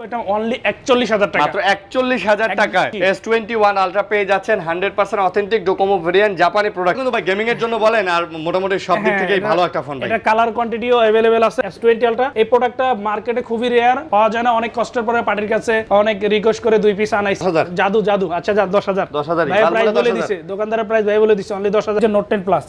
Request হ্যাঁ, করে দুই আনাই জাদু জাদু আচ্ছা বলে প্রাইস বলে নোট প্লাস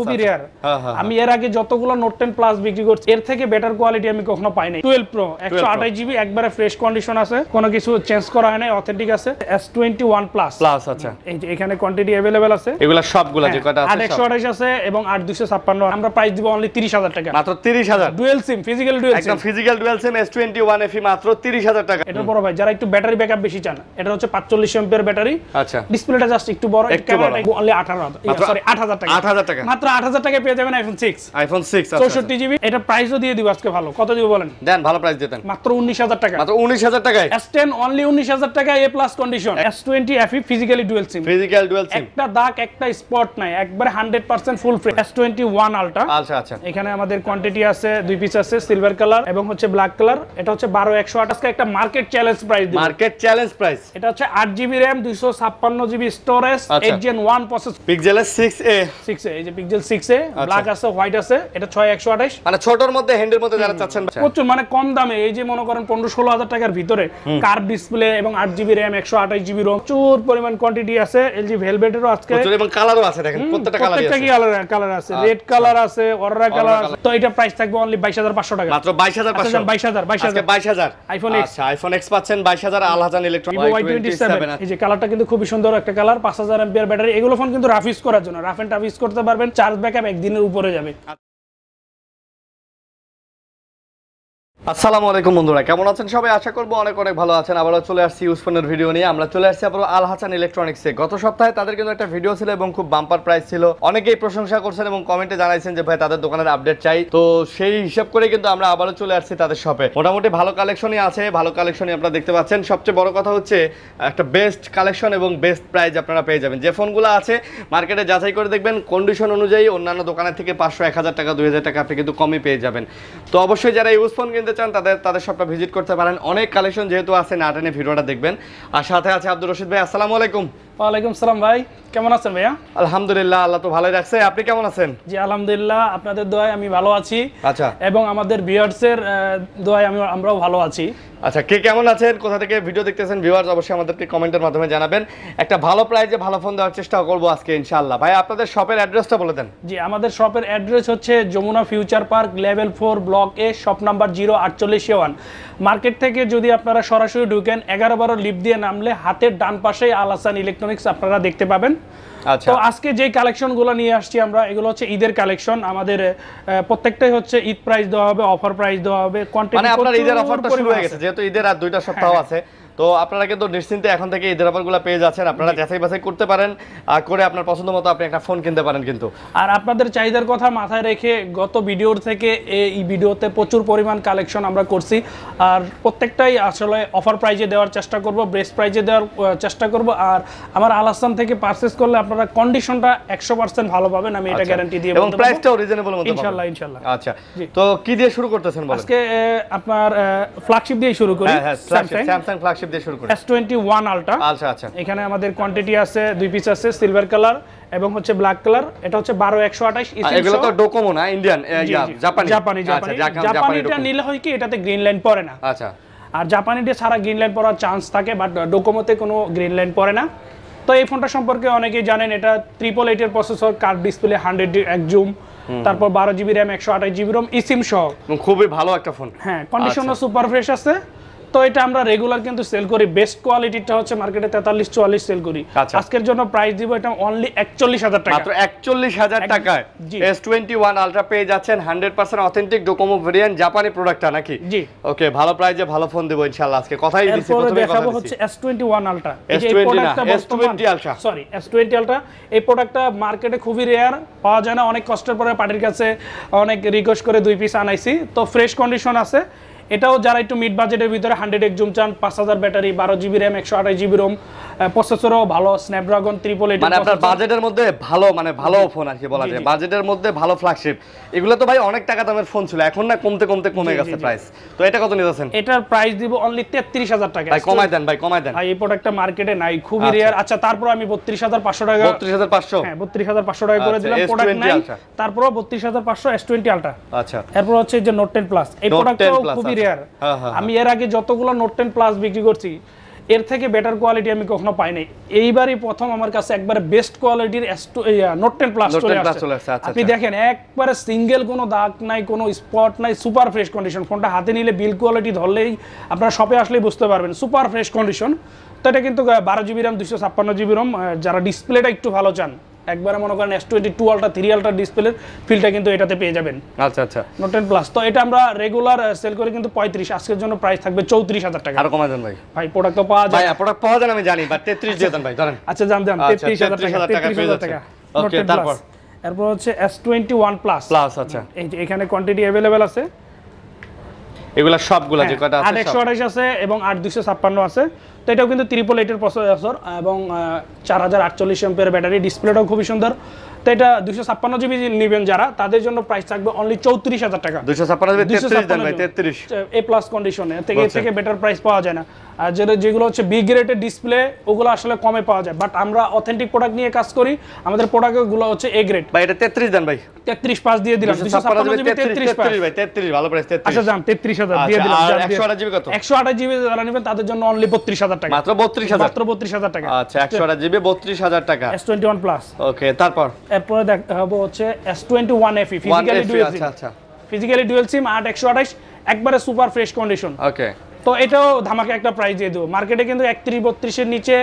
খুবই রেয়ার হ্যাঁ, হ্যাঁ, আমি এর আগে যতগুলো নোট টেন প্লাস বিক্রি করছি এর থেকে বেটার কোয়ালিটি আমি কখনো পাইনি টুয়েলভ প্রো একশো 128 জিবি একবারে ফ্রেশ কন্ডিশন আছে কোনো কিছু চেঞ্জ করা হয় নাই অথেন্টিক আছে S21 প্লাস প্লাস আচ্ছা এই যে এখানে কোয়ান্টিটি अवेलेबल আছে এগুলা সবগুলা যে হ্যাঁ, কয়টা আছে 828 আছে এবং 8256 আমরা প্রাইস দিব অনলি 30000 টাকা মাত্র 30000 ডুয়াল সিম ফিজিক্যাল ডুয়াল সিম একদম ফিজিক্যাল ডুয়াল সিম S21 FE মাত্র 30000 টাকা এটা বড় ভাই যারা একটু ব্যাটারি ব্যাকআপ বেশি চান এটা হচ্ছে 45 एंपিয়ার ব্যাটারি আচ্ছা ডিসপ্লেটা জাস্ট একটু বড় ক্যামেরাটা অনলি 18 মাত্র সরি 8000 টাকা 8000 টাকা মাত্র 8000 টাকায় পেয়ে যাবেন আইফোন 6 আইফোন 6 64 জিবি এটা প্রাইসও দিয়ে দিব আজকে ভালো কত দিব বলেন দেন ভালো প্রাইস দেন মাত্র 19000 E ছোট আচ্ছা, আচ্ছা। এখানে আমাদের আছে market challenge price market challenge price এটা হচ্ছে আট জিবি দুইশো ছাপ্পান্ন GB storage gen one process six A six A যে সিক্স আচ্ছা। এ আছে হোয়াইট আছে এটা ছয় একশো আঠাশ মানে ছোটর মধ্যে হ্যান্ডের মধ্যে যারা চাচ্ছেন প্রচুর মানে কম দামে এই যে মনে করেন পনেরো ষোলো হাজার টাকার ভিতরে কার্ভ ডিসপ্লে এবং আট জিবি র্যাম একশো আঠাশ জিবি রোম প্রচুর পরিমাণ কোয়ান্টিটি আছে এলজি ভেলভেটেরও আজকে কালারও আছে প্রত্যেকটা কালার কালার আছে রেড কালার আছে অররা আচ্ছা। কালার তো এটা প্রাইস থাকবে অনলি বাইশ হাজার পাঁচশো টাকা মাত্র বাইশ হাজার পাঁচশো আচ্ছা, বাইশ হাজার বাইশ হাজার বাইশ হাজার আইফোন এক্স আইফোন এক্স পাচ্ছেন বাইশ হাজার আল হাজার ইলেকট্রনিক ওয়াই টোয়েন্টি সেভেন এই যে কালারটা আচ্ছা। কিন্তু খুবই সুন্দর একটা কালার পাঁচ হাজার এমপিআর ব্যাটারি এগুলো ফোন কিন্তু রাফ ইউজ করার জন্য রাফ এন্ড রাফ ইউজ করতে পারবেন চার্জ ব্যাকআপ একদিনের উপরে যাবে আসসালামু আলাইকুম বন্ধুরা কেমন আছেন সবাই আশা করবো অনেক অনেক ভালো আছেন আবারও চলে আসছি ইউজ ভিডিও নিয়ে আমরা চলে আসছি আবারও আল হাসান ইলেকট্রনিক্সে গত সপ্তাহে তাদের কিন্তু একটা ভিডিও ছিল এবং খুব বাম্পার প্রাইস ছিল অনেকেই প্রশংসা করছেন এবং কমেন্টে জানাইছেন যে ভাই তাদের দোকানের আপডেট চাই তো সেই হিসাব করে কিন্তু আমরা আবারও চলে আসছি তাদের শপে মোটামুটি ভালো কালেকশনই আছে ভালো কালেকশনই আপনারা দেখতে পাচ্ছেন সবচেয়ে বড় কথা হচ্ছে একটা বেস্ট কালেকশন এবং বেস্ট প্রাইস আপনারা পেয়ে যাবেন যে ফোনগুলো আছে মার্কেটে যাচাই করে দেখবেন কন্ডিশন অনুযায়ী অন্যান্য দোকানের থেকে পাঁচশো এক হাজার টাকা দুই হাজার টাকা আপনি কিন্তু কমই পেয়ে যাবেন তো অবশ্যই যারা ইউজ ফোন কিন্তু নিতে চান তাদের তাদের সবটা ভিজিট করতে পারেন অনেক কালেকশন যেহেতু আছে না ভিডিওটা দেখবেন আর সাথে আছে আব্দুর রশিদ ভাই আসসালামু আলাইকুম ওয়ালাইকুম সালাম ভাই কেমন আছেন ভাইয়া আলহামদুলিল্লাহ আল্লাহ তো ভালোই রাখছে আপনি কেমন আছেন জি আলহামদুলিল্লাহ আপনাদের দোয়ায় আমি ভালো আছি আচ্ছা এবং আমাদের ভিউয়ার্সের দোয়ায় আমি আমরাও ভালো আছি আচ্ছা কে কেমন আছেন কোথা থেকে ভিডিও দেখতেছেন ভিউয়ার্স অবশ্যই আমাদেরকে কমেন্টের মাধ্যমে জানাবেন একটা ভালো প্রাইজে ভালো ফোন দেওয়ার চেষ্টা করবো আজকে ইনশাআল্লাহ ভাই আপনাদের শপের অ্যাড্রেসটা বলে দেন জি আমাদের শপের অ্যাড্রেস হচ্ছে Jamuna future park level four block A shop number zero আটচল্লিশে ওয়ান মার্কেট থেকে যদি আপনারা সরাসরি ঢুকেন এগারো বারো লিপ দিয়ে নামলে হাতের ডান পাশেই আলাসান ইলেকট্রনিক ইলেকট্রনিক্স আপনারা দেখতে পাবেন আচ্ছা। তো আজকে যে কালেকশনগুলো নিয়ে আসছি আমরা এগুলো হচ্ছে ঈদের কালেকশন আমাদের প্রত্যেকটাই হচ্ছে ঈদ প্রাইস দেওয়া হবে অফার প্রাইস দেওয়া হবে কোয়ান্টিটি মানে আপনার ঈদের অফারটা শুরু হয়ে গেছে যেহেতু ঈদের আর দুইটা সপ্তাহ হ্যাঁ, হ্যাঁ। আছে তো আপনারা কিন্তু নিশ্চিন্তে এখন থেকে এই দ্রাবারগুলো পেয়ে যাচ্ছেন আপনারা যাচাই বাছাই করতে পারেন আর করে আপনার পছন্দ মতো আপনি একটা ফোন কিনতে পারেন কিন্তু আর আপনাদের চাহিদার কথা মাথায় রেখে গত ভিডিওর থেকে এই ভিডিওতে প্রচুর পরিমাণ কালেকশন আমরা করছি আর প্রত্যেকটাই আসলে অফার প্রাইজে দেওয়ার চেষ্টা করব বেস্ট প্রাইজে দেওয়ার চেষ্টা করব আর আমার আলাসান থেকে পারচেজ করলে আপনারা কন্ডিশনটা একশো পার্সেন্ট ভালো পাবেন আমি এটা গ্যারান্টি আচ্ছা। দিয়ে এবং প্রাইসটাও রিজনেবল মতো ইনশাআল্লাহ ইনশাআল্লাহ আচ্ছা তো কি দিয়ে শুরু করতেছেন বলেন আজকে আপনার ফ্ল্যাগশিপ দিয়ে শুরু করি স্যামসাং ফ্ল্যাগশিপ আচ্ছা, আচ্ছা। এখানে আমাদের কোয়ান্টিটি আছে দুই পিস আছে সিলভার কালার এবং হচ্ছে ব্ল্যাক কালার এটা হচ্ছে ডোকোমো আচ্ছা, নিলে হয় কি এটাতে গ্রিন লাইন না আচ্ছা আর জাপানিটা সারা গ্রিন লাইন পড়ার চান্স থাকে বাট ডোকোমোতে কোনো গ্রিন লাইন পড়ে না তো এই ফোনটা সম্পর্কে অনেকেই জানেন এটা ট্রিপল এইটের প্রসেসর কার্ড ডিসপ্লে হান্ড্রেড এক জুম তারপর বারো জিবি র্যাম একশো আঠাশ জিবি রোম ইসিম সহ খুবই ভালো একটা ফোন হ্যাঁ কন্ডিশনও সুপার ফ্রেশ আছে তো এটা আমরা রেগুলার কিন্তু সেল করি বেস্ট কোয়ালিটিটা হচ্ছে মার্কেটে তেতাল্লিশ চুয়াল্লিশ সেল করি আচ্ছা। আজকের জন্য প্রাইস দিব এটা অনলি একচল্লিশ হাজার টাকা মাত্র একচল্লিশ হাজার টাকায় এস টোয়েন্টি ওয়ান আলট্রা পেয়ে যাচ্ছেন hundred percent authentic Docomo variant জাপানি প্রোডাক্টটা নাকি জি ওকে ভালো প্রাইসে ভালো ফোন দেবো ইনশাআল্লাহ আজকে কথাই দিচ্ছি প্রথমে দেখাবো হচ্ছে S twenty one ultra S twenty না S twenty ultra sorry S twenty ultra এই প্রোডাক্টটা মার্কেটে খুবই রেয়ার পাওয়া যায় না অনেক কষ্টের পরে পার্টির কাছে অনেক রিকোয়েস্ট করে দুই পিস আনাইছি তো ফ্রেশ কন্ডিশন আছে এটাও যারা একটু মিড বাজেটের ভিতরে হান্ড্রেড এক জুম চান পাঁচ হাজার ব্যাটারি বারো জিবি র্যাম একশো আঠাশ জিবি রোম প্রসেসরও ভালো স্ন্যাপড্রাগন ত্রিপল এটি আপনার বাজেটের মধ্যে ভালো মানে ভালো ফোন আর কি বলা যায় বাজেটের মধ্যে ভালো ফ্ল্যাগশিপ এগুলো তো ভাই অনেক টাকা দামের ফোন ছিল এখন না কমতে কমতে কমে গেছে প্রাইস তো এটা কত নিতেছেন এটার প্রাইস দিব অনলি তেত্রিশ হাজার টাকা ভাই কমাই দেন ভাই কমাই দেন ভাই এই প্রোডাক্টটা মার্কেটে নাই খুবই রেয়ার আচ্ছা, আচ্ছা তারপর আমি বত্রিশ হাজার পাঁচশো টাকা বত্রিশ হাজার পাঁচশো হ্যাঁ বত্রিশ হাজার পাঁচশো টাকা করে আচ্ছা, দিলাম প্রোডাক্ট নাই তারপরও বত্রিশ হাজার পাঁচশো এস টোয়েন্টি আলট্রা আচ্ছা এরপর হচ্ছে যে নোট টেন প্লাস এই প্রোডাক্টটাও খুবই আচ্ছা। রেয়ার হ্যাঁ, হ্যাঁ, আমি হ্যাঁ। এর আগে যতগুলো নোট টেন প্লাস বিক্রি করছি এর থেকে বেটার কোয়ালিটি আমি কখনো পাই নাই এইবারই প্রথম আমার কাছে একবার বেস্ট কোয়ালিটির নোট টেন প্লাস চলে আসছে আচ্ছা, আপনি আচ্ছা। দেখেন একবারে সিঙ্গেল কোনো দাগ নাই কোনো স্পট নাই সুপার ফ্রেশ কন্ডিশন ফোনটা হাতে নিলে বিল কোয়ালিটি ধরলেই আপনারা শপে আসলেই বুঝতে পারবেন সুপার ফ্রেশ কন্ডিশন তো এটা কিন্তু বারো জিবি রাম দুশো ছাপ্পান্ন জিবি রাম যারা ডিসপ্লেটা একটু ভালো চান একবারে মনে করেন S twenty two ultra three ultra ডিসপ্লের ফিলটা কিন্তু এটাতে পেয়ে যাবেন আচ্ছা আচ্ছা নোট টেন প্লাস তো এটা আমরা রেগুলার সেল করি কিন্তু পঁয়ত্রিশ আজকের জন্য প্রাইস থাকবে চৌত্রিশ হাজার টাকা আর কমা ভাই ভাই প্রোডাক্ট তো পাওয়া যায় প্রোডাক্ট পাওয়া যায় আমি জানি বা তেত্রিশ দিয়ে আচ্ছা। দেন ভাই ধরেন আচ্ছা জান জান আচ্ছা, তেত্রিশ হাজার টাকা তেত্রিশ হাজার টাকা ওকে তারপর এরপর হচ্ছে S twenty one plus plus আচ্ছা এখানে কোয়ান্টিটি অ্যাভেলেবেল আছে এগুলা সবগুলা যে হ্যাঁ, কটা আছে 128 আছে এবং 8256 আছে তো এটাও কিন্তু ট্রিপল এর প্রসেসর এবং 4048 এমপিয়ার ব্যাটারি ডিসপ্লেটাও খুব সুন্দর তো এটা 256 জিবি নেবেন যারা তাদের জন্য প্রাইস থাকবে অনলি 34000 টাকা 256 জিবি 33 দেন ভাই 33 এ প্লাস কন্ডিশনে থেকে থেকে বেটার প্রাইস পাওয়া যায় না যেটা যেগুলো হচ্ছে বি গ্রেডের ডিসপ্লে ওগুলো আসলে কমে পাওয়া যায় বাট আমরা অথেন্টিক প্রোডাক্ট নিয়ে কাজ করি আমাদের প্রোডাক্টগুলো হচ্ছে এ গ্রেড ভাই এটা 33 দেন ভাই 33 পাস দিয়ে দিলাম 33 ভাই 33 ভালো প্রাইস 33 আচ্ছা দাম 33000 আচ্ছা, দিয়ে দিলাম আর 128 জিবি কত 128 জিবি যারা নেবেন তাদের জন্য অনলি 32000 টাকা মাত্র 32000 মাত্র 32000 টাকা আচ্ছা 128 জিবি 32000 টাকা S21 প্লাস ওকে তারপর এরপর এরপরে হবে হচ্ছে S21 FE physically dual SIM আচ্ছা আচ্ছা ফিজিক্যালি ডুয়াল সিম 8 128 একবারে সুপার ফ্রেশ কন্ডিশন ওকে তো এটাও ধামাকে একটা প্রাইস দিয়ে দেবো মার্কেটে কিন্তু একত্রিশ বত্রিশের নিচে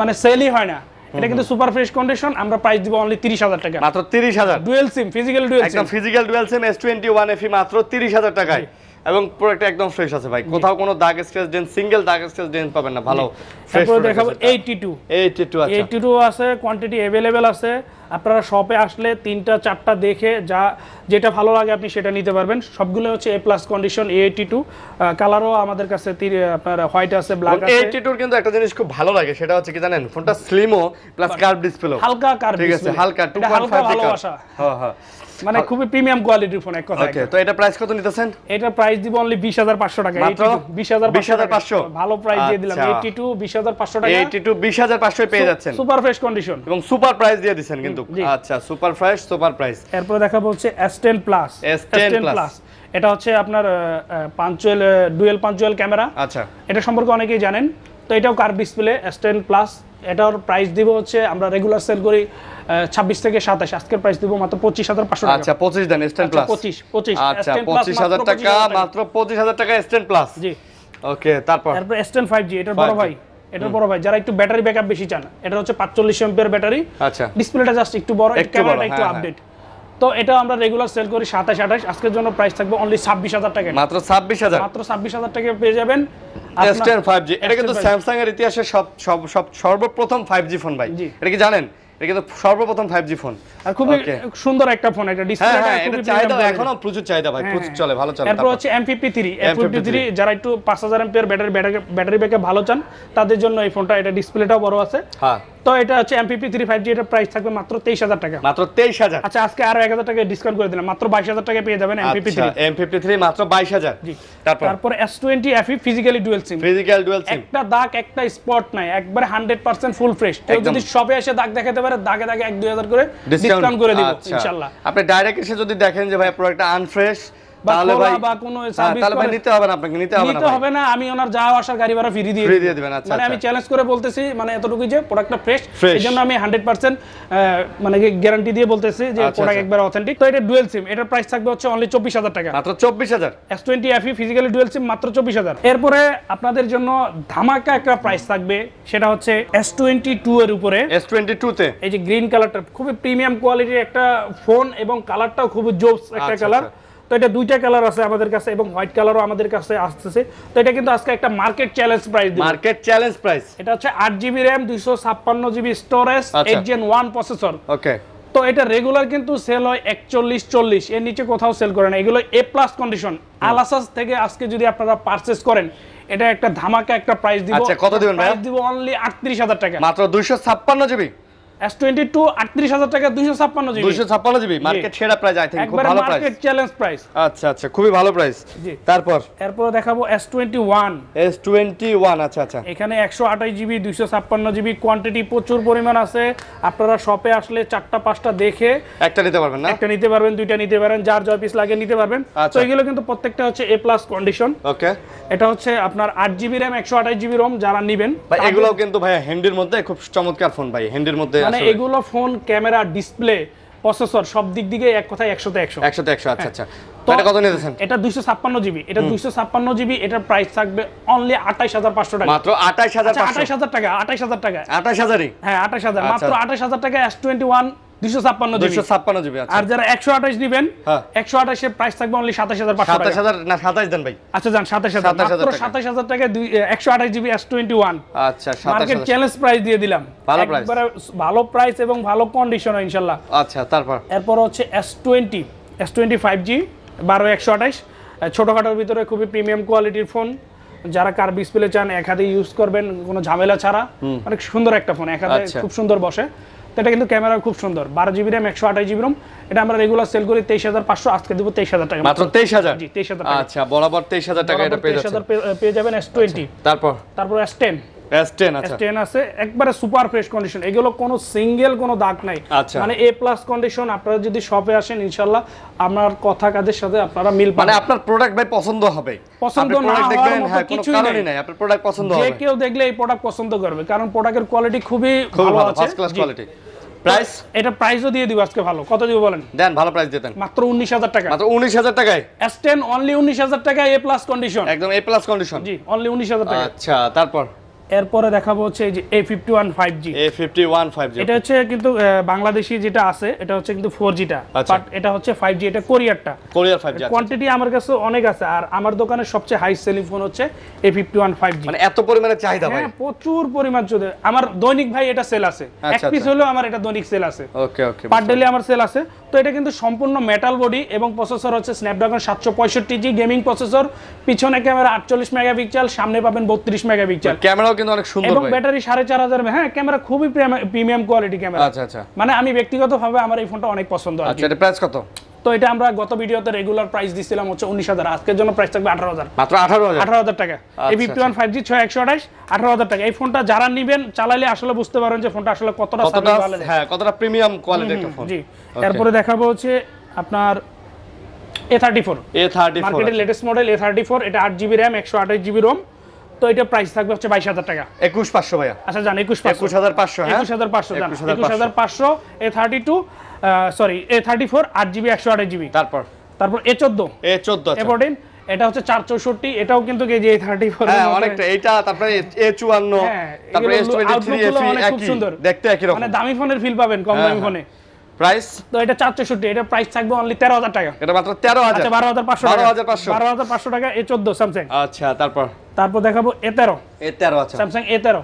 মানে সেলই হয় না এটা কিন্তু সুপার ফ্রেশ কন্ডিশন আমরা প্রাইস দিব অনলি 30000 টাকা মাত্র 30000 ডুয়াল সিম ফিজিক্যাল ডুয়েল সিম একদম ফিজিক্যাল ডুয়াল সিম S21 FE মাত্র 30000 টাকায় এবং প্রোডাক্টটা একদম ফ্রেশ আছে ভাই কোথাও কোনো দাগ স্ক্র্যাচ ডেন সিঙ্গেল দাগ স্ক্র্যাচ ডেন পাবেন না ভালো তারপরে দেখাবো 82 82 আছে 82 আচ্ছা। আছে কোয়ান্টিটি अवेलेबल আছে আপনারা শপে আসলে তিনটা চারটা দেখে যা যেটা ভালো লাগে আপনি সেটা নিতে পারবেন সবগুলো হচ্ছে A plus condition A eighty two কালারও আমাদের কাছে আপনার হোয়াইট আছে ব্ল্যাক আছে এইটি টুর কিন্তু একটা জিনিস খুব ভালো লাগে সেটা হচ্ছে কি জানেন ফোনটা স্লিমও প্লাস কার্ভ ডিসপ্লে হালকা কার্ভ ঠিক আছে হালকা 2.5 হালকা হ্যাঁ হ্যাঁ মানে খুবই প্রিমিয়াম কোয়ালিটির ফোন এক কথা ওকে তো এটা প্রাইস কত নিতেছেন এটা প্রাইস দিব অনলি 20500 টাকা মাত্র 20500 ভালো প্রাইস দিয়ে দিলাম 82 আচ্ছা। 20500 টাকা 82 20500 এ পেয়ে যাচ্ছেন সুপার ফ্রেশ কন্ডিশন এবং সুপার প্রাইস দিয়ে দিবেন কিন্তু আচ্ছা সুপার ফ্রেশ সুপার প্রাইস এরপর দেখা বলছে S10 প্লাস S10 প্লাস এটা হচ্ছে আপনার পাঞ্চুয়াল ডুয়াল পাঞ্চুয়াল ক্যামেরা আচ্ছা এটা সম্পর্কে অনেকেই জানেন তো এটাও কার ডিসপ্লে S10 প্লাস এটার প্রাইস দিব হচ্ছে আমরা রেগুলার সেল করি ছাব্বিশ থেকে সাতাশ আজকের প্রাইস দিব মাত্র পঁচিশ হাজার পাঁচশো আচ্ছা পঁচিশ দেন স্ট্যান্ড আচ্ছা, প্লাস পঁচিশ পঁচিশ আচ্ছা পঁচিশ হাজার টাকা মাত্র পঁচিশ হাজার টাকা স্ট্যান্ড প্লাস জি ওকে তারপর তারপর স্ট্যান্ড ফাইভ জি এটার বড় ভাই এটার বড় ভাই যারা একটু ব্যাটারি ব্যাকআপ বেশি চান এটা হচ্ছে পাঁচচল্লিশ এম্পিয়ার ব্যাটারি আচ্ছা ডিসপ্লেটা জাস্ট একটু বড় ক্যামেরাটা একটু আপডেট তো এটা আমরা রেগুলার সেল করি সাতাশ আঠাশ আজকের জন্য প্রাইস থাকবে অনলি ছাব্বিশ হাজার টাকা মাত্র ছাব্বিশ হাজার মাত্র ছাব্বিশ হাজার টাকা পেয়ে যাবেন সর্বপ্রথম ফাইভ জি ফোন আর সুন্দর একটা ফোন হ্যাঁ, হ্যাঁ, এখনো প্রচুর চাহিদা ভাই হ্যাঁ, চলে ভালো চলে যারা একটু ব্যাটারি ব্যাটারি ভালো চান তাদের জন্য এই ফোনটা এটা টাও বড় আছে তো এটা হচ্ছে এমপিপি থ্রি ফাইভ জি এটার প্রাইস থাকবে মাত্র তেইশ হাজার টাকা মাত্র তেইশ হাজার আচ্ছা আজকে আরো এক হাজার টাকা ডিসকাউন্ট করে দিলাম মাত্র বাইশ হাজার টাকা পেয়ে যাবেন এমপিপি থ্রি এমপিপি থ্রি মাত্র বাইশ হাজার তারপর S twenty physically dual SIM physical dual SIM একটা দাগ একটা স্পট নাই একবার হান্ড্রেড পার্সেন্ট ফুল ফ্রেশ কেউ যদি সবে এসে দাগ দেখাতে পারে দাগে দাগে এক দুই হাজার করে ডিসকাউন্ট করে দিব আচ্ছা। ইনশাল্লাহ আপনি ডাইরেক্ট এসে যদি দেখেন যে ভাই প্রোডাক্টটা আনফ্রেশ সিম হ্যাঁ, আচ্ছা, মানে আচ্ছা। মানে মানে আচ্ছা, মাত্র e আপনাদের জন্য ধামাকা একটা প্রাইস থাকবে সেটা হচ্ছে এর উপরে তে এই যে খুবই প্রিমিয়াম কোয়ালিটির একটা ফোন এবং কালারটাও খুবই জোস একটা কালার তো এটা দুইটা কালার আছে আমাদের কাছে এবং হোয়াইট কালারও আমাদের কাছে আসতেছে তো এটা কিন্তু আজকে একটা market challenge price market challenge price এটা হচ্ছে আট জিবি র্যাম দুইশো ছাপ্পান্ন storage eight gen one processor okay তো এটা রেগুলার কিন্তু সেল হয় 41 40 এর নিচে কোথাও সেল করে না এগুলো এ প্লাস কন্ডিশন আলাসাস থেকে আজকে যদি আপনারা পারচেজ করেন এটা একটা ধামাকা একটা প্রাইস দিব আচ্ছা কত দিবেন ভাই দিব অনলি 38000 টাকা মাত্র 256 জিবি এস টোয়েন্টি টাকা মার্কেট সেরা প্রাইস আই খুব ভালো প্রাইস মার্কেট চ্যালেঞ্জ প্রাইস আচ্ছা আচ্ছা খুবই ভালো প্রাইস জি তারপর এরপর দেখাবো আচ্ছা আচ্ছা এখানে একশো আঠাশ কোয়ান্টিটি প্রচুর পরিমাণ আছে আপনারা শপে আসলে চারটা পাঁচটা দেখে একটা নিতে পারবেন না একটা নিতে পারবেন দুইটা নিতে পারেন যার জয় পিস লাগে নিতে পারবেন তো আচ্ছা। এগুলো কিন্তু প্রত্যেকটা হচ্ছে এ প্লাস কন্ডিশন ওকে এটা হচ্ছে আপনার আট জিবি র্যাম একশো আঠাশ জিবি যারা নেবেন এগুলোও কিন্তু ভাই হ্যান্ডের মধ্যে খুব চমৎকার ফোন ভাই হ্যান্ডের মধ্যে মানে এগুলো ফোন ক্যামেরা ডিসপ্লে প্রসেসর সব দিক দিকে এক কথায় একশোতে একশো একশোতে একশো আচ্ছা হ্যাঁ। আচ্ছা এটা কত নিতেছেন এটা দুইশো ছাপ্পান্ন জিবি এটা দুইশো ছাপ্পান্ন জিবি এটার প্রাইস থাকবে অনলি আঠাশ হাজার পাঁচশো টাকা মাত্র আঠাইশ হাজার আচ্ছা, আঠাশ হাজার টাকা আঠাইশ হাজার টাকা আঠাশ হাজারই হ্যাঁ আঠাশ হাজার আচ্ছা। মাত্র আঠাশ হাজার টাকা এস টোয়েন্টি ওয়ান আচ্ছা। হ্যাঁ। আচ্ছা, আচ্ছা, ভালো প্রাইস এবং ভালো কন্ডিশন এরপর হচ্ছে S twenty S twenty five G বারো একশো আঠাশ ছোটখাটোর ভিতরে খুবই প্রিমিয়াম কোয়ালিটির ফোন যারা কার ডিসপ্লে চান এক হাতে ইউজ করবেন কোনো ঝামেলা ছাড়া অনেক সুন্দর একটা ফোন এক খুব সুন্দর বসে তো এটা কিন্তু ক্যামেরা খুব সুন্দর বারো জিবি র্যাম একশো আঠাশ জিবি রম এটা আমরা রেগুলার সেল করি তেইশ হাজার পাঁচশো আজকে দেবো তেইশ হাজার টাকা মাত্র তেইশ হাজার জি তেইশ হাজার আচ্ছা বরাবর তেইশ হাজার টাকা এটা পেয়ে যাবেন এস টোয়েন্টি আচ্ছা, তারপর তারপর এস টেন আচ্ছা। কোয়ালিটি আচ্ছা। মানে মানে হ্যাঁ, খুবই প্রাইস এটা প্রাইসও দিয়ে দিব বলেন ভালো প্রাইস দিতেন মাত্র টাকা টাকায় অনলি এ প্লাস কন্ডিশন একদম এ প্লাস কন্ডিশন জি অনলি টাকা আচ্ছা তারপর এরপরে দেখাবো হচ্ছে এই যে A fifty one five G A fifty one five G এটা হচ্ছে কিন্তু বাংলাদেশি যেটা আছে এটা হচ্ছে কিন্তু ফোর জিটা বাট এটা হচ্ছে ফাইভ জি এটা কোরিয়ারটা কোরিয়ার ফাইভ জি কোয়ান্টিটি আমার কাছে অনেক আছে আর আমার দোকানে সবচেয়ে হাই সেলিং ফোন হচ্ছে A fifty one five G মানে এত পরিমাণে চাহিদা হ্যাঁ, ভাই প্রচুর পরিমাণ চলে আমার দৈনিক ভাই এটা সেল আছে আচ্ছা, এক পিস আচ্ছা। হলেও আমার এটা দৈনিক সেল আছে ওকে ওকে পার ডেলি আমার সেল আছে তো এটা কিন্তু সম্পূর্ণ মেটাল বডি এবং প্রসেসর হচ্ছে স্ন্যাপড্রাগন সাতশো পঁয়ষট্টি জি গেমিং প্রসেসর পিছনে ক্যামেরা আটচল্লিশ মেগাপিক্সেল সামনে পাবেন বত্রিশ মেগাপিক্সেল মানে ক্যামেরা কিন্তু অনেক সুন্দর এবং ব্যাটারি 4500 হ্যাঁ ক্যামেরা খুবই প্রিমিয়াম কোয়ালিটি ক্যামেরা আচ্ছা আচ্ছা মানে আমি ব্যক্তিগতভাবে আমার এই ফোনটা অনেক পছন্দ আচ্ছা এটা প্রাইস কত তো এটা আমরা গত ভিডিওতে রেগুলার প্রাইস দিছিলাম হচ্ছে উনিশ হাজার আজকের জন্য প্রাইস থাকবে আঠারো হাজার মাত্র আঠারো আঠারো হাজার টাকা আচ্ছা, এই ফিফটি ওয়ান ফাইভ জি ছয় একশো আঠাশ আঠারো হাজার টাকা এই ফোনটা যারা নেবেন চালালে আসলে বুঝতে পারেন যে ফোনটা আসলে কতটা হ্যাঁ কতটা প্রিমিয়াম কোয়ালিটি একটা ফোন জি তারপরে দেখাবো হচ্ছে আপনার A thirty four A thirty মার্কেটের latest model A thirty four এটা আট জিবি র্যাম একশো আঠাশ জিবি রোম তো এটা প্রাইস থাকবে হচ্ছে বাইশ হাজার টাকা একুশ পাঁচশো ভাইয়া আচ্ছা জান একুশ হ্যাঁ? একুশ হাজার পাঁচশো একুশ হাজার পাঁচশো একুশ হাজার পাঁচশো A thirty two sorry A thirty four আট জিবি একশো আঠাশ জিবি তারপর তারপর এ চোদ্দ এ চোদ্দ এপোর্টিন আচ্ছা। এটা হচ্ছে চার চৌষট্টি এটাও কিন্তু যে থার্টি হ্যাঁ, ফোর অনেকটা এটা তারপরে এ চুয়ান্ন হ্যাঁ, তারপরে খুব সুন্দর দেখতে একই রকম মানে দামি ফোনের ফিল পাবেন কম দামি ফোনে প্রাইস তো এটা 460 এটা প্রাইস থাকবে অনলি 13000 টাকা এটা মাত্র 13000 আচ্ছা 12500 টাকা 12500 12500 টাকা এ 14 স্যামসাং আচ্ছা তারপর তারপর দেখাবো এ 13 এ 13 আচ্ছা স্যামসাং এ 13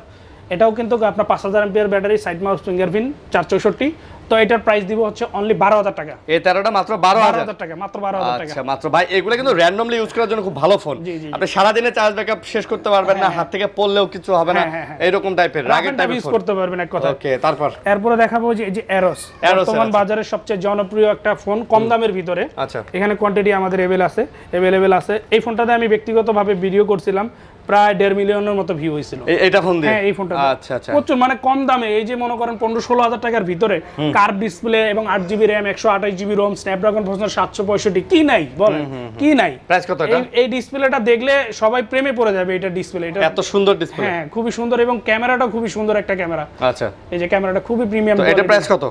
এটাও কিন্তু আপনার 5000 এমপিআর ব্যাটারি সাইড মাউস ফিঙ্গারপ্রিন্ট 464 তো এটার প্রাইস দিব হচ্ছে অনলি বারো হাজার টাকা এই তেরোটা মাত্র বারো হাজার টাকা মাত্র বারো হাজার টাকা আচ্ছা, মাত্র ভাই এগুলো কিন্তু র্যান্ডমলি ইউজ করার জন্য খুব ভালো ফোন আপনি সারাদিনে চার্জ শেষ করতে পারবেন না হ্যাঁ, হ্যাঁ। হাত থেকে পড়লেও কিছু হবে না এরকম টাইপের রাগের টাইপ ইউজ করতে পারবেন এক কথা ওকে তারপর এরপরে দেখাবো যে এই যে এরোস বর্তমান আচ্ছা। বাজারে সবচেয়ে জনপ্রিয় একটা ফোন কম দামের ভিতরে আচ্ছা এখানে কোয়ান্টিটি আমাদের এভেল আছে এভেলেবেল আছে এই ফোনটাতে আমি ব্যক্তিগতভাবে ভিডিও করছিলাম প্রায় দেড় মিলিয়নের মতো ভিউ হয়েছিল এটা ফোন দিয়ে হ্যাঁ, এই ফোনটা আচ্ছা আচ্ছা প্রচুর মানে কম দামে এই যে মনে করেন পনেরো ষোলো হাজার টাকার ভিতরে কার্ভ ডিসপ্লে এবং আট জিবি র্যাম একশো আঠাশ জিবি রোম স্ন্যাপড্রাগন প্রসেসর সাতশো পঁয়ষট্টি কি নাই বলেন কি নাই প্রাইস কত এই ডিসপ্লেটা দেখলে সবাই প্রেমে পড়ে যাবে এটা ডিসপ্লে এটা এত সুন্দর ডিসপ্লে হ্যাঁ খুবই সুন্দর এবং ক্যামেরাটা খুবই সুন্দর একটা ক্যামেরা আচ্ছা এই যে ক্যামেরাটা খুবই প্রিমিয়াম এটা প্রাইস কত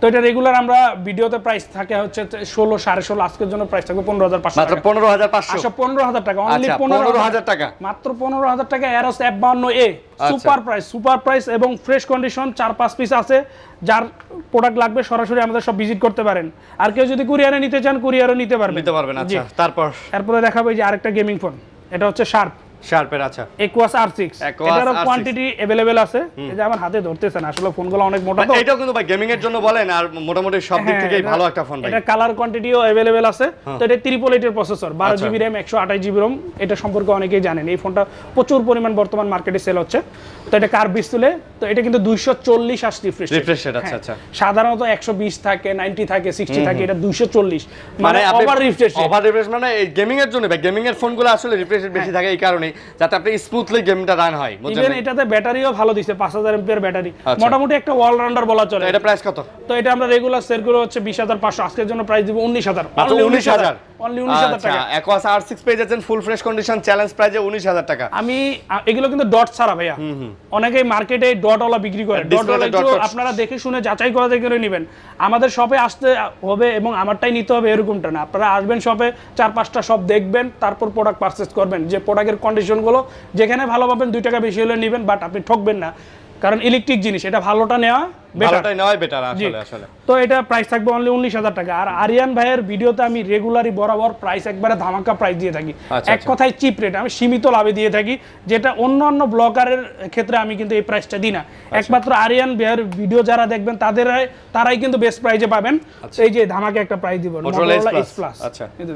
তো এটা রেগুলার আমরা ভিডিওতে প্রাইস থাকে হচ্ছে ষোলো সাড়ে ষোলো আজকের জন্য প্রাইস থাকবে পনেরো হাজার পাঁচশো পনেরো হাজার পাঁচশো আচ্ছা, পনেরো হাজার টাকা অনলি আচ্ছা, পনেরো হাজার টাকা মাত্র পনেরো হাজার টাকা এরস অ্যাপ বান্ন এ সুপার প্রাইস সুপার প্রাইস এবং ফ্রেশ কন্ডিশন চার পাঁচ পিস আছে যার প্রোডাক্ট লাগবে সরাসরি আমাদের সব ভিজিট করতে পারেন আর কেউ যদি কুরিয়ারে নিতে চান কুরিয়ারও নিতে পারবেন নিতে পারবেন আচ্ছা। তারপর তারপরে দেখাবো যে আরেকটা গেমিং ফোন এটা হচ্ছে শার্প শার্পের আচ্ছা একুয়াস আর সিক্স কোয়ান্টিটি আছে যে আমার হাতে ধরতেছে না আসলে ফোনগুলো অনেক মোটা তো এটাও কিন্তু ভাই গেমিং এর জন্য বলেন আর মোটামুটি সব দিক হ্যাঁ, থেকেই ভালো একটা ফোন ভাই এটা কালার কোয়ান্টিটিও আছে হ্যাঁ। তো এটা triple processor GB RAM GB এটা সম্পর্কে অনেকেই জানেন এই ফোনটা প্রচুর পরিমাণ বর্তমান মার্কেটে সেল হচ্ছে তো এটা কার তো এটা কিন্তু রিফ্রেশ আচ্ছা হ্যাঁ। আচ্ছা সাধারণত একশো বিশ থাকে নাইনটি থাকে সিক্সটি থাকে এটা দুইশো চল্লিশ মানে ওভার রিফ্রেশ ওভার রিফ্রেশ মানে এই গেমিং এর জন্য ভাই গেমিং এর ফোনগুলো আসলে রিফ্রেশ বেশি থাকে এই কারণে মানে যাতে আপনি স্মুথলি গেমটা রান হয় বুঝলেন এটাতে ব্যাটারিও ভালো দিছে 5000 এমপিআর ব্যাটারি আচ্ছা। মোটামুটি একটা অলরাউন্ডার বলা চলে এটা প্রাইস কত তো এটা আমরা রেগুলার সেল করে হচ্ছে 20500 আজকের জন্য প্রাইস দিব 19000 মানে 19000 আচ্ছা, আপনারা দেখে শুনে যাচাই করা করে নেবেন আমাদের শপে আসতে হবে এবং আমারটাই নিতে হবে এরকমটা না আপনারা আসবেন শপে চার পাঁচটা সব দেখবেন তারপর প্রোডাক্ট পার্চেস করবেন যে প্রোডাক্টের গুলো যেখানে ভালো পাবেন দুই টাকা বেশি হলে নিবেন বাট আপনি ঠকবেন না কারণ ইলেকট্রিক জিনিস এটা ভালোটা নেওয়া ভালোটাই বেটার আসলে আসলে তো এটা প্রাইস থাকবে অনলি টাকা আর আরিয়ান ভাইয়ের ভিডিওতে আমি বরাবর প্রাইস একবারে ধামাকা প্রাইস দিয়ে থাকি আচ্ছা, এক আচ্ছা। কথায় চিপ রেট আমি সীমিত লাভে দিয়ে থাকি যেটা অন্য অন্য ব্লগারের ক্ষেত্রে আমি কিন্তু এই প্রাইসটা দিই না আচ্ছা। একমাত্র আরিয়ান ভাইয়ের ভিডিও যারা দেখবেন তাদের তারাই কিন্তু বেস্ট প্রাইজে পাবেন এই যে ধামাকা একটা প্রাইস দিব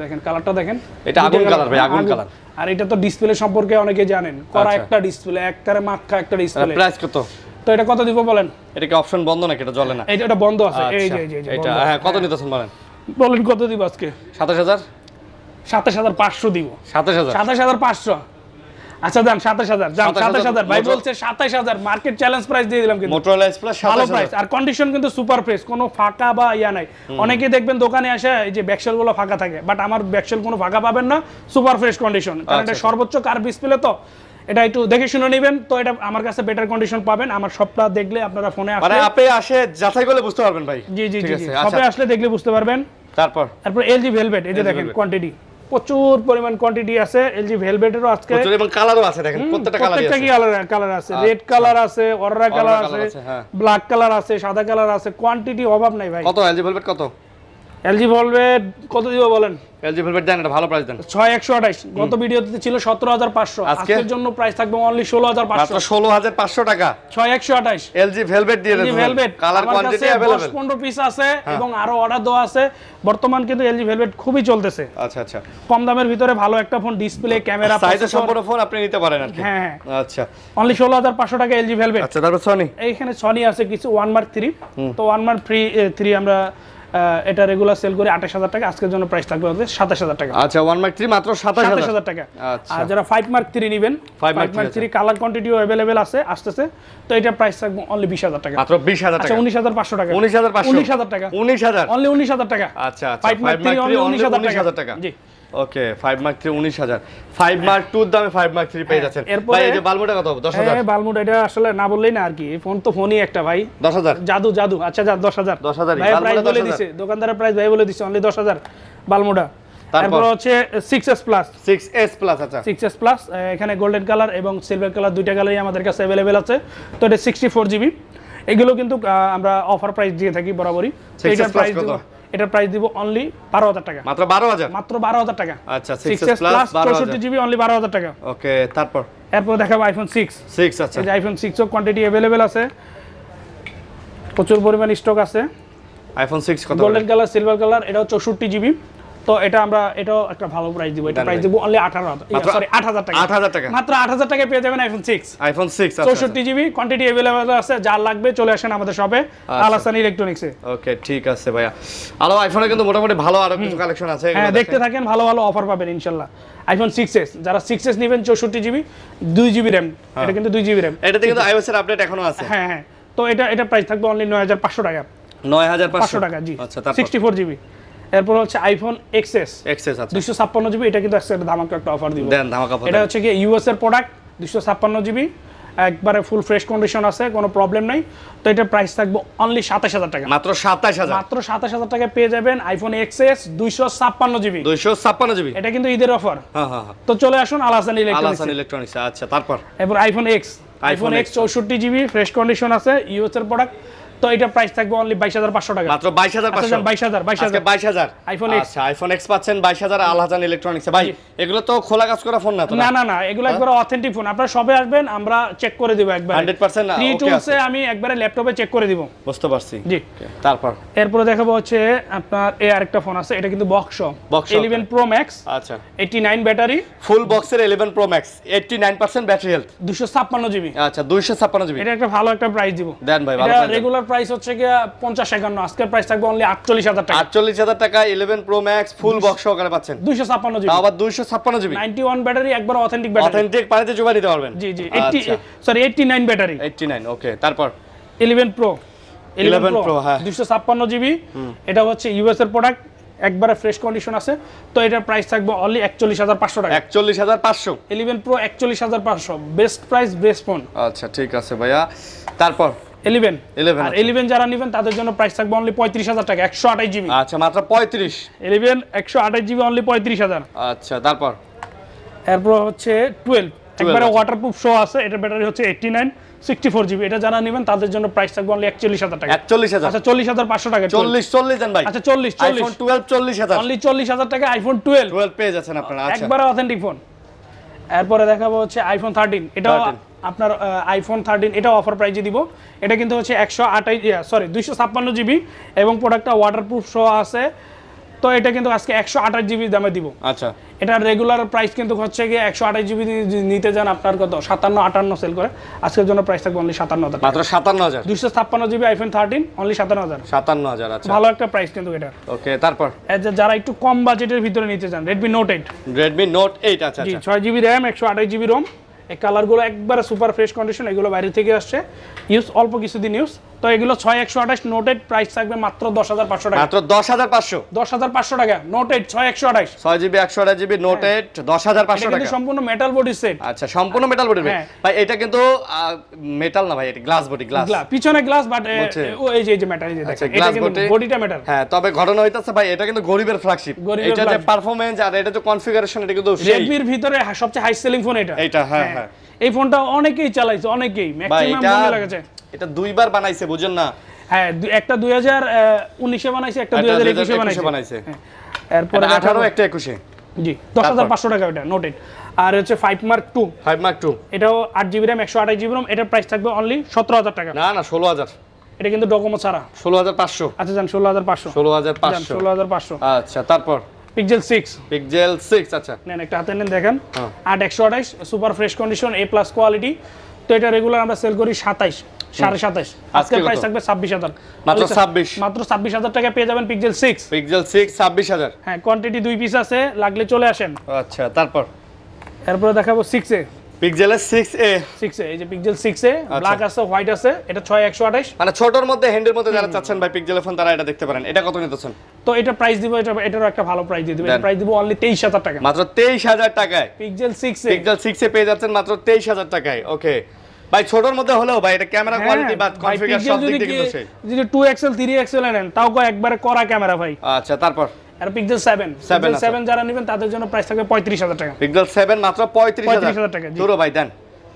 দেখেন কালারটা দেখেন এটা আগুন কালার ভাই আগুন কালার আর এটা তো ডিসপ্লে সম্পর্কে অনেকে জানেন করা একটা ডিসপ্লে একটারে মাখা একটা ডিসপ্লে প্রাইস কত তো এটা কত দিব বলেন এটা কি অপশন বন্ধ নাকি এটা জ্বলে না এটা এটা বন্ধ আছে এই যে আচ্ছা। এই যে এটা হ্যাঁ কত নিতেছেন বলেন বলেন কত দিব আজকে 27000 27500 দিব 27000 27500 আচ্ছা দাম 27000 দাম 27000 ভাই বলছে 27000 মার্কেট চ্যালেঞ্জ প্রাইস দিয়ে দিলাম কিন্তু মোটরোলা এস প্লাস ভালো প্রাইস আর কন্ডিশন কিন্তু সুপার ফ্রেশ কোনো ফাঁকা বা ইয়া নাই অনেকে দেখবেন দোকানে আসে এই যে ব্যাকসেল গুলো ফাঁকা থাকে বাট আমার ব্যাকসেল কোনো ফাঁকা পাবেন না সুপার ফ্রেশ কন্ডিশন কারণ এটা আচ্ছা। সর্বোচ্চ কার ডিসপ্লে তো এটা একটু দেখে শুনে নেবেন তো এটা আমার কাছে বেটার কন্ডিশন পাবেন আমার সবটা দেখলে আপনারা ফোনে আসলে মানে আপনি আসে যাচাই করে বুঝতে পারবেন ভাই জি জি জি আপনি আচ্ছা। আসলে দেখলে বুঝতে পারবেন তারপর তারপর এলজি ভেলভেট এই যে দেখেন কোয়ান্টিটি প্রচুর পরিমাণ কোয়ান্টিটি আছে এলজি ভেলভেটেরও আজকে প্রচুর এবং কালারও আছে দেখেন প্রত্যেকটা কালার আছে প্রত্যেকটা কালার কালার আছে রেড আচ্ছা। কালার আছে অররা কালার আছে ব্ল্যাক কালার আছে সাদা কালার আছে কোয়ান্টিটি অভাব নাই ভাই কত এলজি ভেলভেট কত এলজি কত দিব বলেন এলজি ভালো প্রাইস দেন 6128 গত ভিডিওতে ছিল 17500 আজকের জন্য প্রাইস থাকবে অনলি 16500 মাত্র 16500 টাকা 6128 এলজি দিয়ে then colour quantity available 15 piece আছে হ্যাঁ। এবং আরো অর্ডার দেওয়া আছে বর্তমান কিন্তু এলজি খুবই চলতেছে আচ্ছা আচ্ছা কম দামের ভিতরে ভালো একটা ফোন ডিসপ্লে ক্যামেরা সাইজে সম্পূর্ণ ফোন আপনি নিতে পারেন আর হ্যাঁ, হ্যাঁ আচ্ছা অনলি 16500 টাকা এলজি ভেলভেট আচ্ছা তারপর সনি এইখানে সনি আছে কিছু 1 মার্ক 3 তো 1 মার্ক 3 3 আমরা এটা রেগুলার সেল করে আঠাশ হাজার টাকা আজকের জন্য প্রাইস থাকবে আমাদের সাতাশ হাজার টাকা আচ্ছা ওয়ান মার্ক থ্রি মাত্র সাতাশ হাজার টাকা আচ্ছা। আর যারা ফাইভ মার্ক থ্রি নেবেন ফাইভ মার্ক থ্রি কালার কোয়ান্টিটিও অ্যাভেলেবেল আছে আসতেছে তো এটা প্রাইস থাকবে অনলি বিশ হাজার টাকা মাত্র বিশ হাজার আচ্ছা, টাকা উনিশ হাজার পাঁচশো টাকা উনিশ হাজার পাঁচশো উনিশ হাজার টাকা উনিশ হাজার অনলি উনিশ হাজার টাকা আচ্ছা ফাইভ মার্ক থ্রি অনলি উনিশ হাজার টাকা জি ওকে 5 মার্ক 3 19000 5 মার্ক 2 দামে 5 মার্ক 3 পেয়ে হ্যাঁ, যাচ্ছেন ভাই এই যে বালমোটা কত 10000 হ্যাঁ বালমোটা এটা আসলে না বললেই না আর কি ফোন তো ফোনই একটা ভাই 10000 জাদু জাদু আচ্ছা যা 10000 10000 ভাই প্রাইস বলে দিছে দোকানদারের প্রাইস ভাই বলে দিছে অনলি 10000 বালমোটা তারপর হচ্ছে 6s প্লাস 6s প্লাস আচ্ছা 6s প্লাস এখানে গোল্ডেন কালার এবং সিলভার কালার দুইটা কালারই আমাদের কাছে अवेलेबल আছে তো এটা 64 জিবি এগুলো কিন্তু আমরা অফার প্রাইস দিয়ে থাকি বরাবরই এটার প্রাইস এটার প্রাইস দিব অনলি বারো হাজার টাকা মাত্র বারো হাজার মাত্র বারো হাজার টাকা আচ্ছা সিক্স প্লাস জিবি অনলি বারো হাজার টাকা ওকে তারপর এরপর দেখাবো আইফোন সিক্স সিক্স আচ্ছা আইফোন সিক্সও কোয়ান্টিটি অ্যাভেলেবেল আছে প্রচুর পরিমাণ স্টক আছে iPhone six golden colour silver colour এটাও চৌষট্টি জিবি তো এটা আমরা এটাও একটা ভালো প্রাইস দিব এটা প্রাইস দিব অনলি 18 সরি 8000 টাকা 8000 টাকা মাত্র 8000 টাকা পেয়ে যাবেন iPhone 6 iPhone 6 64 GB quantity available আছে যা লাগবে চলে আসেন আমাদের শপে আচ্ছা। আলাসান ইলেকট্রনিক্সে ওকে ঠিক আছে ভাইয়া আলো আইফোনে কিন্তু মোটামুটি ভালো আরো কিছু কালেকশন আছে হ্যাঁ দেখতে থাকেন ভালো ভালো অফার পাবেন ইনশাআল্লাহ আইফোন 6s যারা 6s নেবেন 64 জিবি 2 জিবি র‍্যাম এটা কিন্তু 2 জিবি র‍্যাম এটাতে কিন্তু আইওএস এর আপডেট এখনো আছে হ্যাঁ হ্যাঁ তো এটা এটা প্রাইস থাকবে অনলি 9500 টাকা 9500 টাকা জি আচ্ছা তারপর 64 জিবি এরপর হচ্ছে আইফোন এক্সএস এক্সএস আছে 256 জিবি এটা কিন্তু একটা ধামাকা একটা অফার দিব দেন ধামাকা অফার এটা হচ্ছে কি ইউএস এর প্রোডাক্ট 256 জিবি একবারে ফুল ফ্রেশ কন্ডিশন আছে কোনো প্রবলেম নাই তো এটা প্রাইস থাকবে অনলি 27000 টাকা মাত্র 27000 মাত্র 27000 টাকা পেয়ে যাবেন আইফোন এক্সএস 256 জিবি 256 জিবি এটা কিন্তু ঈদের অফার হ্যাঁ, হ্যাঁ হ্যাঁ তো চলে আসুন আলাসান ইলেকট্রনিক্স আলাসান ইলেকট্রনিক্স আচ্ছা তারপর এরপর iPhone X iPhone X 64 GB fresh condition আছে ইউএস এর প্রোডাক্ট তো এটা প্রাইস থাকবে অনলি 22500 টাকা মাত্র 22500 22000 22000 22000 আইফোন এক্স আচ্ছা আইফোন এক্স আচ্ছা, পাচ্ছেন 22000 আলহাজান ইলেকট্রনিক্স ভাই এগুলো তো খোলা কাজ করা ফোন না তো না না না এগুলো একবার অথেন্টিক ফোন আপনারা সবে আসবেন আমরা চেক করে দেব একবার 100% ফ্রি টুলসে আমি একবারে ল্যাপটপে চেক করে দেব বুঝতে পারছি জি তারপর এরপরে দেখাবো হচ্ছে আপনার এ আরেকটা ফোন আছে এটা কিন্তু বক্স বক্স 11 প্রো ম্যাক্স আচ্ছা 89 ব্যাটারি ফুল বক্সের 11 pro max 89% battery health 256 GB আচ্ছা 256 জিবি এটা একটা ভালো একটা প্রাইস দিব দেন ভাই ভালো রেগুলার প্রাইস হচ্ছে গিয়ে পঞ্চাশ একান্ন আজকের প্রাইস থাকবে অনলি আটচল্লিশ হাজার টাকা আটচল্লিশ হাজার টাকা eleven pro max full box সহকারে পাচ্ছেন দুইশো ছাপ্পান্ন জিবি আবার দুইশো ছাপ্পান্ন জিবি নাইনটি ওয়ান ব্যাটারি একবার অথেন্টিক ব্যাটারি অথেন্টিক পানিতে জোগাড় দিতে পারবেন জি জি eighty sorry eighty nine battery eighty nine okay তারপর ইলেভেন প্রো ইলেভেন প্রো হ্যাঁ দুইশো ছাপ্পান্ন জিবি এটা হচ্ছে ইউএস এর প্রোডাক্ট একবারে ফ্রেশ কন্ডিশন আছে তো এটার প্রাইস থাকবে অনলি একচল্লিশ হাজার পাঁচশো টাকা একচল্লিশ হাজার পাঁচশো ইলেভেন প্রো একচল্লিশ হাজার পাঁচশো বেস্ট প্রাইস বেস্ট ফোন আচ্ছা ঠিক আছে ভাইয়া তারপর 11 11 আর 11 যারা নেবেন তাদের জন্য প্রাইস থাকবে অনলি 35000 টাকা 128 জিবি আচ্ছা মাত্র 35 11 128 জিবি অনলি 35000 আচ্ছা তারপর এরপর হচ্ছে 12 একবারে ওয়াটারপ্রুফ শো আছে এটা ব্যাটারি হচ্ছে 89 64 জিবি এটা যারা নেবেন তাদের জন্য প্রাইস থাকবে অনলি 41000 টাকা 41000 আচ্ছা 40500 টাকা 40 40 দেন ভাই আচ্ছা 40 40 আইফোন 12 40000 অনলি 40000 টাকা আইফোন 12 12 পেয়ে যাচ্ছেন আপনারা আচ্ছা একবারে অথেন্টিক ফোন এরপরে দেখাবো হচ্ছে আইফোন 13 এটা আপনার আইফোন থার্টিন এটা অফার প্রাইজে দিব এটা কিন্তু হচ্ছে একশো আঠাই সরি দুইশো ছাপ্পান্ন জিবি এবং প্রোডাক্টটা ওয়াটারপ্রুফ শো আছে তো এটা কিন্তু আজকে একশো আঠাশ জিবি দামে দিব আচ্ছা এটা রেগুলার প্রাইস কিন্তু হচ্ছে গিয়ে একশো আঠাশ জিবি নিতে যান আপনার কত সাতান্ন আটান্ন সেল করে আজকের জন্য প্রাইস থাকবে অনলি সাতান্ন হাজার মাত্র সাতান্ন হাজার দুশো ছাপ্পান্ন জিবি আইফোন থার্টিন অনলি সাতান্ন হাজার সাতান্ন হাজার আছে আচ্ছা। ভালো একটা প্রাইস কিন্তু এটা ওকে তারপর যারা একটু কম বাজেটের ভিতরে নিতে চান Redmi note eight Redmi note eight আচ্ছা ছয় জিবি র্যাম একশো আঠাশ জিবি রোম এই কালারগুলো একবারে সুপার ফ্রেশ কন্ডিশন এগুলো বাইরে থেকে আসছে ইউজ অল্প কিছুদিন ইউজ তো এগুলো ছয় একশো আঠাশ নোটেড প্রাইস থাকবে মাত্র দশ হাজার পাঁচশো টাকা মাত্র দশ হাজার পাঁচশো দশ হাজার পাঁচশো টাকা নোটেড ছয় একশো আঠাশ ছয় জিবি একশো আঠাশ জিবি নোটেড হ্যাঁ। দশ হাজার পাঁচশো টাকা সম্পূর্ণ মেটাল বডি সেট আচ্ছা সম্পূর্ণ মেটাল হ্যাঁ। বডি ভাই এটা কিন্তু মেটাল না ভাই এটা গ্লাস বডি গ্লাস পিছনে গ্লাস বাট এই যে এই যে মেটাল এই যে আচ্ছা, দেখেন এটা কিন্তু বডিটা মেটাল হ্যাঁ তবে ঘটনা হইতাছে ভাই এটা কিন্তু গরিবের ফ্ল্যাগশিপ এটা যে পারফরম্যান্স আর এটা যে কনফিগারেশন এটা কিন্তু Redmi এর ভিতরে সবচেয়ে হাই সেলিং ফোন এটা এটা হ্যাঁ হ্যাঁ, হ্যাঁ। এই ফোনটা অনেকেই চালাইছে অনেকেই ম্যাক্সিমাম মনে লাগেছে এটা দুইবার বানাইছে বুঝেন না হ্যাঁ একটা 2019 এ বানাইছে একটা 2021 এ বানাইছে বানাইছে হ্যাঁ, এরপর 18 একটা 21 এ জি 10500 টাকা এটা নোটেড আর হচ্ছে 5 মার্ক 2 5 মার্ক 2 এটাও 8 জিবি র‍্যাম 128 জিবি র‍্যাম এটার প্রাইস থাকবে অনলি 17000 টাকা না না 16000 এটা কিন্তু ডকোমো ছাড়া 16500 আচ্ছা জান 16500 16500 16500 আচ্ছা তারপর পিক্সেল 6 পিক্সেল 6 আচ্ছা নেন একটা হাতে নেন দেখেন 8128 super fresh condition A plus quality তো এটা রেগুলার আমরা সেল করি 27 সাড়ে সাতাশ থাকবে ছাব্বিশ হাজার মাত্র ছাব্বিশ মাত্র ছাব্বিশ হাজার টাকা পেয়ে যাবেন সিক্স সিক্স ছাব্বিশ হাজার হ্যাঁ কোয়ান্টিটি দুই পিস আছে লাগলে চলে আসেন আচ্ছা তারপর দেখাবো সিক্সে পিক্সেল 6a 6a এই যে পিক্সেল 6a ব্ল্যাক আছে হোয়াইট আছে এটা 6128 মানে ছোটর মধ্যে হ্যান্ডের মধ্যে যারা চাচ্ছেন ভাই পিক্সেল ফোন তারা এটা দেখতে পারেন এটা কত নিতেছেন তো এটা প্রাইস দিব এটা এটারও একটা ভালো প্রাইস দিয়ে প্রাইস দিব অনলি 23000 টাকা মাত্র 23000 টাকায় পিক্সেল 6a পিক্সেল 6a পেয়ে যাচ্ছেন মাত্র 23000 টাকায় ওকে ভাই ছোটর মধ্যে হলেও ভাই এটা ক্যামেরা কোয়ালিটি বা কনফিগার সব দিক থেকে কিন্তু সেই যদি নেন তাও একবারে করা ক্যামেরা ভাই আচ্ছা তারপর আর পিক্সেল 7 7 7 যারা নেবেন তাদের জন্য প্রাইস থাকবে 35000 টাকা পিক্সেল 7 মাত্র 35000 টাকা ভাই দেন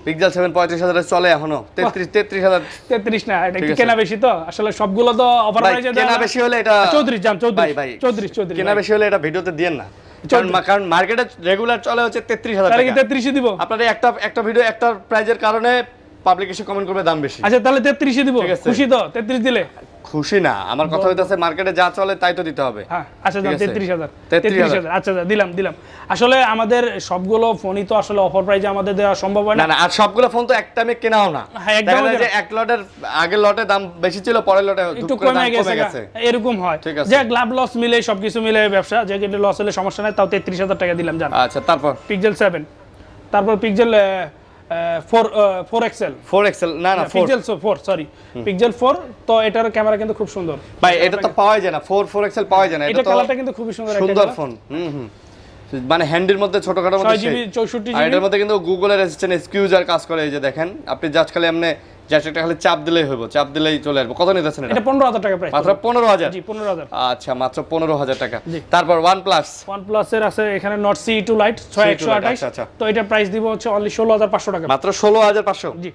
পিক্সেল 7 35000 চলে এখনো 33 33000 33 না এটা কেনা বেশি তো আসলে সবগুলো তো অফার কেনা বেশি হলে এটা 34 জাম 34 34 34 কেনা বেশি হলে এটা ভিডিওতে না কারণ মার্কেটে রেগুলার চলে হচ্ছে 33000 টাকা 33 দিব আপনারা একটা একটা ভিডিও একটা প্রাইজের কারণে পাবলিক কমেন্ট করবে দাম বেশি আচ্ছা তাহলে 33 দিব খুশি তো 33 দিলে খুশি না আমার কথা হইতাছে মার্কেটে যা চলে তাই তো দিতে হবে হ্যাঁ আচ্ছা দাম 33000 33000 আচ্ছা দিলাম দিলাম আসলে আমাদের সবগুলো ফোনই তো আসলে অফার প্রাইজে আমাদের দেওয়া সম্ভব হয় না না আর সবগুলো ফোন তো এক টাইমে কেনাও না হ্যাঁ একদম যে এক লটের আগে লটে দাম বেশি ছিল পরের লটে একটু কমে গেছে এরকম হয় যে লাভ লস মিলে সবকিছু মিলে ব্যবসা যে লস হলে সমস্যা নাই তাও 33000 টাকা দিলাম জান আচ্ছা তারপর পিক্সেল 7 তারপর পিক্সেল 4 এক্সেল 4 এক্সেল না না পিক্সেল 4 সরি পিক্সেল 4 তো এটার ক্যামেরা কিন্তু খুব সুন্দর ভাই এটা তো পাওয়া যায় না 4 4 এক্সেল পাওয়া যায় না এটা কালারটা কিন্তু খুব সুন্দর সুন্দর ফোন হুম হুম মানে হ্যান্ডের মধ্যে ছোটখাটো মধ্যে 6 জিবি এটার মধ্যে কিন্তু গুগলের অ্যাসিস্ট্যান্ট এসকিউজার কাজ করে এই যে দেখেন আপনি জাস্ট খালি এমনি জাস্ট একটা খালি চাপ দিলেই হইব চাপ দিলেই চলে আসবে কত নিতেছেন মাত্র 15000 জি 15000 আচ্ছা মাত্র 15000 টাকা তারপর OnePlus OnePlus এর আছে এখানে Nord CE2 Lite 6128 আচ্ছা, আচ্ছা তো এটা প্রাইস দিব হচ্ছে অনলি 16500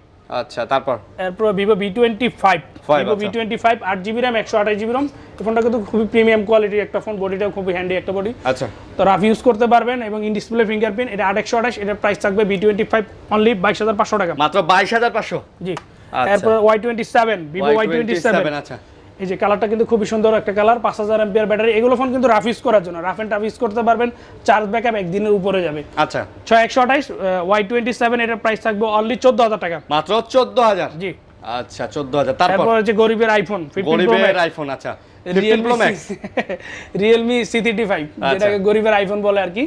ফোনটা কিন্তু খুবই প্রিমিয়াম কোয়ালিটির একটা ফোন বডিটাও খুবই হ্যান্ডি একটা বডি আচ্ছা তো ইউজ করতে পারবেন এবং ইন ফিঙ্গারপ্রিন্ট এটা আট একশো আঠাশ এটার প্রাইস থাকবে ভি টোয়েন্টি ফাইভ অনলি বাইশ হাজার পাঁচশো টাকা মাত্র বাইশ হাজার পাঁচশো জি তারপর Y twenty seven Vivo Y twenty seven এই যে কালারটা কিন্তু খুবই সুন্দর একটা কালার পাঁচ হাজার এমপিআর ব্যাটারি এগুলো ফোন কিন্তু রাফ করার জন্য রাফ অ্যান্ড টাফ করতে পারবেন চার্জ ব্যাকআপ একদিনের উপরে যাবে আচ্ছা ছয় একশো আঠাইশ ওয়াই টোয়েন্টি সেভেন এটার প্রাইস থাকবে অনলি চোদ্দ হাজার টাকা মাত্র চোদ্দ হাজার জি আচ্ছা চোদ্দ হাজার তারপর হচ্ছে গরিবের আইফোন গরিবের আইফোন আচ্ছা রিয়েলমি সি থার্টি ফাইভ যেটাকে গরিবের আইফোন বলে আর কি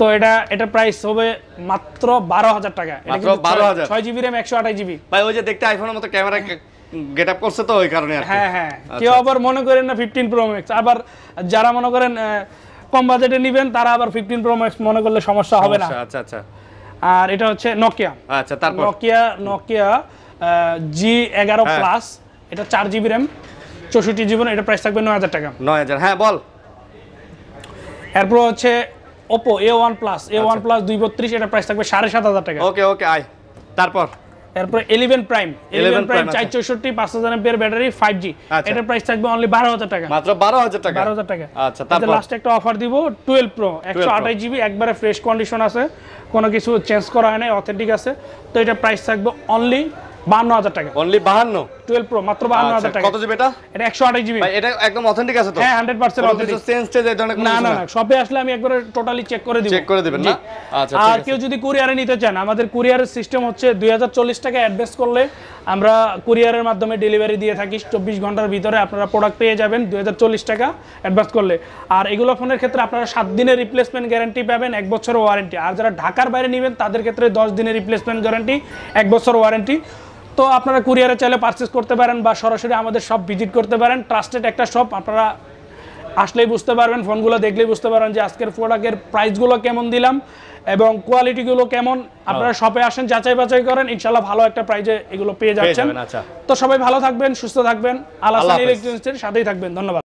তো এটা এটা প্রাইস হবে মাত্র বারো হাজার টাকা মাত্র বারো হাজার ছয় জিবি র্যাম একশো আঠাশ জিবি ভাই ওই যে দেখতে আইফোনের মতো ক্যামেরা গেট আপ করছে তো ওই কারণে হ্যাঁ হ্যাঁ আচ্ছা, কেউ আচ্ছা। আবার মনে করেন না ফিফটিন প্রো ম্যাক্স আবার যারা মনে করেন কম বাজেটে নেবেন তারা আবার প্রো ম্যাক্স মনে করলে সমস্যা হবে না আচ্ছা আচ্ছা আর এটা হচ্ছে নকিয়া আচ্ছা তারপর নকিয়া নকিয়া জি এগারো হ্যাঁ। এটা চার জিবি র্যাম চৌষট্টি জিবি এটা প্রাইস থাকবে নয় হাজার টাকা নয় হাজার হ্যাঁ বল এরপর হচ্ছে Oppo A one plus A one দুই এটা প্রাইস থাকবে সাড়ে টাকা ওকে ওকে আয় তারপর তারপর এলিভেন প্রাইম এলিভেন প্রাইম চার চৌষট্টি পাঁচ হাজার এমপিয়ার ব্যাটারি ফাইভ আচ্ছা। জি এটার প্রাইস থাকবে অনলি বারো হাজার টাকা মাত্র বারো হাজার টাকা বারো হাজার টাকা আচ্ছা তারপর লাস্ট একটা অফার দিব টুয়েলভ প্রো একশো আঠাশ জিবি একবারে ফ্রেশ কন্ডিশন আছে কোনো কিছু চেঞ্জ করা হয় নাই অথেন্টিক আছে তো এটা প্রাইস থাকবে অনলি 52000 টাকা নিতে চান আমাদের টাকা মাধ্যমে ডেলিভারি দিয়ে থাকি চব্বিশ ঘন্টার ভিতরে আপনারা প্রোডাক্ট পেয়ে যাবেন চল্লিশ টাকা অ্যাডভান্স করলে আর এগুলো ফোনের ক্ষেত্রে আপনারা সাত দিনের রিপ্লেসমেন্ট গ্যারান্টি পাবেন এক বছর ওয়ারেন্টি আর যারা ঢাকার বাইরে নেবেন তাদের ক্ষেত্রে দশ দিনের রিপ্লেসমেন্ট গ্যারান্টি এক বছর ওয়ারেন্টি তো আপনারা কুরিয়ারে চাইলে পারচেস করতে পারেন বা সরাসরি আমাদের সব ভিজিট করতে পারেন ট্রাস্টেড একটা শপ আপনারা আসলেই বুঝতে পারবেন ফোনগুলো দেখলেই বুঝতে পারবেন যে আজকের প্রোডাক্টের প্রাইসগুলো কেমন দিলাম এবং কোয়ালিটিগুলো কেমন হ্যাঁ। আপনারা শপে আসেন যাচাই বাছাই করেন ইনশাল্লাহ ভালো একটা প্রাইজে এগুলো পেয়ে যাচ্ছেন আচ্ছা। তো সবাই ভালো থাকবেন সুস্থ থাকবেন আল্লাহ ইলেকট্রনিক্সের সাথেই থাকবেন ধন্যবাদ